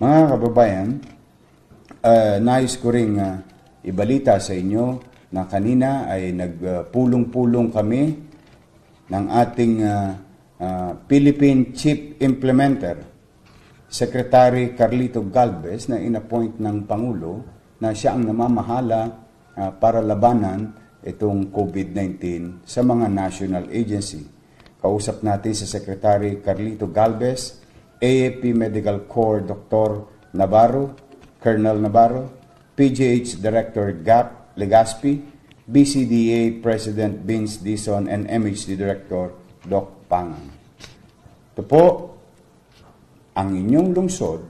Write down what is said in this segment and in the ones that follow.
Mga kababayan, uh, nais ko ring uh, ibalita sa inyo na kanina ay nagpulong-pulong kami ng ating uh, uh, Philippine Chief Implementer, Secretary Carlito Galvez na inappoint ng Pangulo na siya ang namamahala uh, para labanan itong COVID-19 sa mga national agency. Kausap natin sa Secretary Carlito Galvez AFP Medical Corps Dr. Navarro, Colonel Navarro, PGH Director Gap Legaspi, BCDA President Vince Dison, and MHD Director Doc Pangan. Ito po, ang inyong lungsod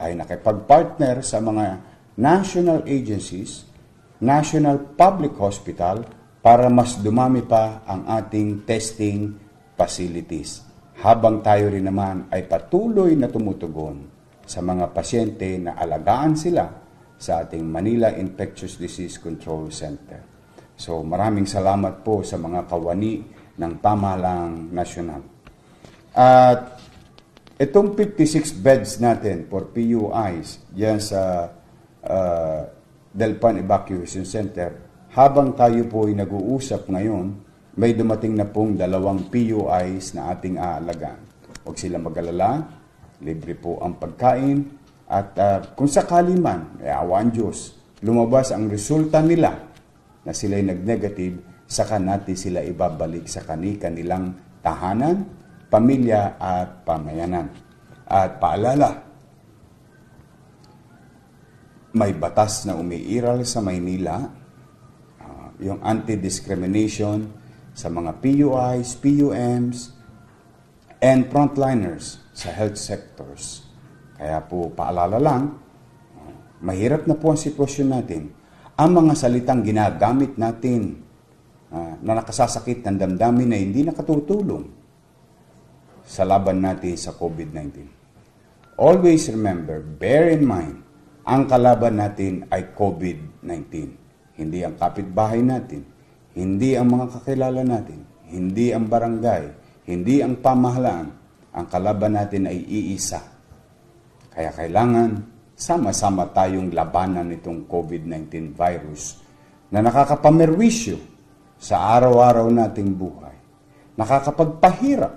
ay nakipagpartner sa mga national agencies, national public hospital, para mas dumami pa ang ating testing facilities habang tayo rin naman ay patuloy na tumutugon sa mga pasyente na alagaan sila sa ating Manila Infectious Disease Control Center. So maraming salamat po sa mga kawani ng pamahalang nasyonal. At itong 56 beds natin for PUIs dyan sa uh, ah, Delpan Evacuation Center, habang tayo po ay nag-uusap ngayon, may dumating na pong dalawang PUIs na ating aalagaan. Huwag sila magalala, libre po ang pagkain, at uh, kung sakali man, eh, awan Diyos, lumabas ang resulta nila na sila'y nag-negative, saka natin sila ibabalik sa kani-kanilang tahanan, pamilya at pamayanan. At paalala, may batas na umiiral sa Maynila, uh, yung anti-discrimination, sa mga PUIs, PUMs, and frontliners sa health sectors. Kaya po, paalala lang, mahirap na po ang sitwasyon natin. Ang mga salitang ginagamit natin uh, na nakasasakit ng damdamin na hindi nakatutulong sa laban natin sa COVID-19. Always remember, bear in mind, ang kalaban natin ay COVID-19, hindi ang kapitbahay natin hindi ang mga kakilala natin, hindi ang barangay, hindi ang pamahalaan. Ang kalaban natin ay iisa. Kaya kailangan sama-sama tayong labanan itong COVID-19 virus na nakakapamerwisyo sa araw-araw nating buhay, nakakapagpahirap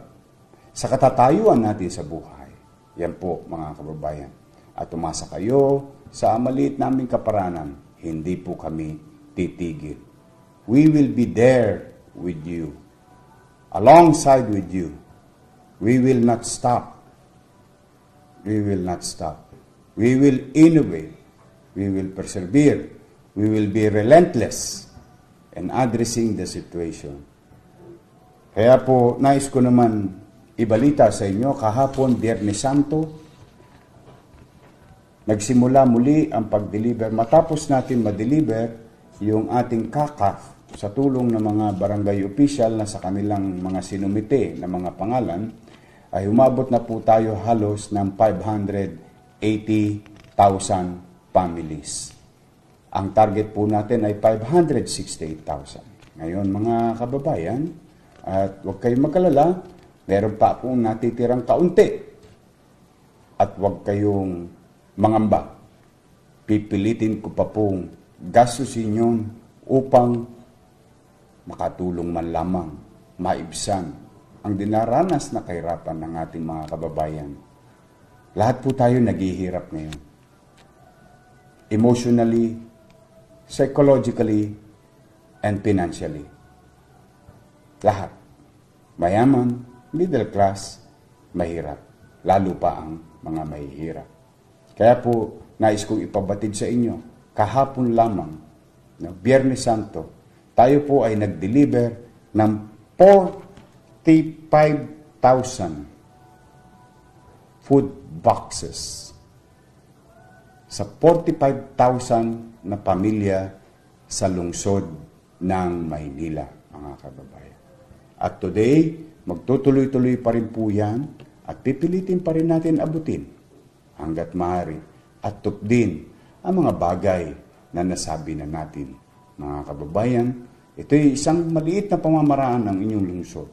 sa katatayuan natin sa buhay. Yan po mga kababayan. At umasa kayo sa maliit naming kaparanan, hindi po kami titigil we will be there with you, alongside with you. We will not stop. We will not stop. We will innovate. We will persevere. We will be relentless in addressing the situation. Kaya po, nais ko naman ibalita sa inyo, kahapon, Biyernes Santo, nagsimula muli ang pag-deliver. Matapos natin ma-deliver yung ating kakaf sa tulong ng mga barangay official na sa kanilang mga sinumite na mga pangalan, ay umabot na po tayo halos ng 580,000 families. Ang target po natin ay 568,000. Ngayon mga kababayan, at huwag kayong magkalala, meron pa akong natitirang kaunti. At huwag kayong mangamba. Pipilitin ko pa pong gastusin yun upang makatulong man lamang maibsan ang dinaranas na kahirapan ng ating mga kababayan. Lahat po tayo naghihirap ngayon. Emotionally, psychologically, and financially. Lahat. Mayaman, middle class, mahirap. Lalo pa ang mga mahihirap. Kaya po, nais kong ipabatid sa inyo, kahapon lamang, no, Biyernes Santo, tayo po ay nag-deliver ng 45,000 food boxes sa 45,000 na pamilya sa lungsod ng Maynila, mga kababayan. At today, magtutuloy-tuloy pa rin po yan at pipilitin pa rin natin abutin hanggat maaari at tupdin ang mga bagay na nasabi na natin mga kababayan, ito'y isang maliit na pamamaraan ng inyong lungsod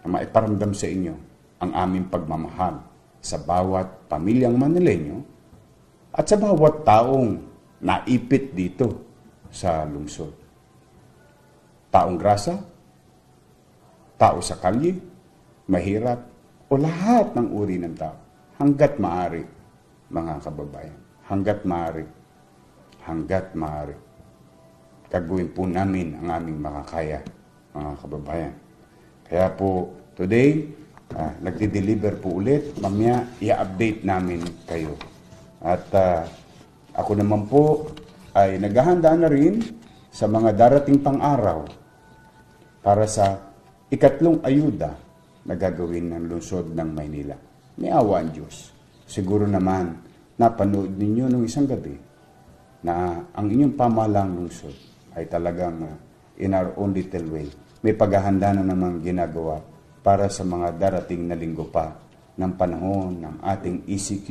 na maiparamdam sa inyo ang aming pagmamahal sa bawat pamilyang Manileño at sa bawat taong naipit dito sa lungsod. Taong grasa, tao sa kalye, mahirap, o lahat ng uri ng tao hanggat maari, mga kababayan. Hanggat maari. Hanggat maari gagawin po namin ang aming makakaya, mga kababayan. Kaya po, today, uh, nagdi-deliver po ulit. Mamaya, i-update namin kayo. At uh, ako naman po ay naghahanda na rin sa mga darating pang araw para sa ikatlong ayuda na gagawin ng lungsod ng Maynila. May awa ang Diyos. Siguro naman, napanood ninyo nung isang gabi na ang inyong pamalang lungsod ay talagang uh, in our own little way, may paghahanda na namang ginagawa para sa mga darating na linggo pa ng panahon ng ating ECQ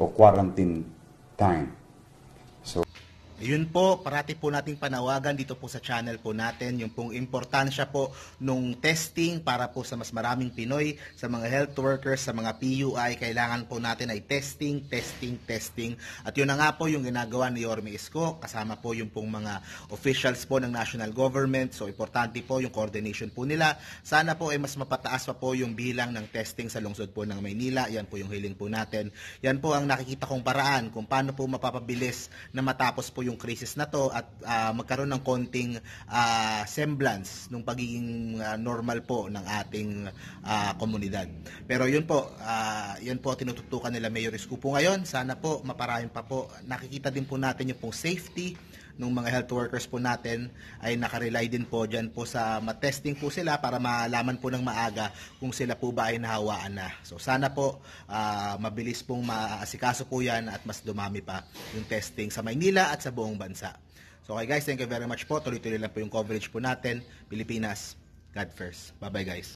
o quarantine time yun po, parati po nating panawagan dito po sa channel po natin yung pong importansya po nung testing para po sa mas maraming Pinoy, sa mga health workers, sa mga PUI, kailangan po natin ay testing, testing, testing. At yun na nga po yung ginagawa ni Yorme Isko, kasama po yung pong mga officials po ng national government. So importante po yung coordination po nila. Sana po ay mas mapataas pa po yung bilang ng testing sa lungsod po ng Maynila. Yan po yung hiling po natin. Yan po ang nakikita kong paraan kung paano po mapapabilis na matapos po yung crisis na to at uh, magkaroon ng konting uh, semblance ng pagiging uh, normal po ng ating uh, komunidad. Pero yun po, uh, yun po tinututukan nila Mayor Escupo ngayon. Sana po maparahim pa po. Nakikita din po natin yung pong safety ng mga health workers po natin ay nakarely din po dyan po sa matesting po sila para malaman po ng maaga kung sila po ba ay nahawaan na. So sana po uh, mabilis pong maasikaso po yan at mas dumami pa yung testing sa Maynila at sa buong bansa. So okay guys, thank you very much po. Tuloy-tuloy lang po yung coverage po natin. Pilipinas, God first. Bye-bye guys.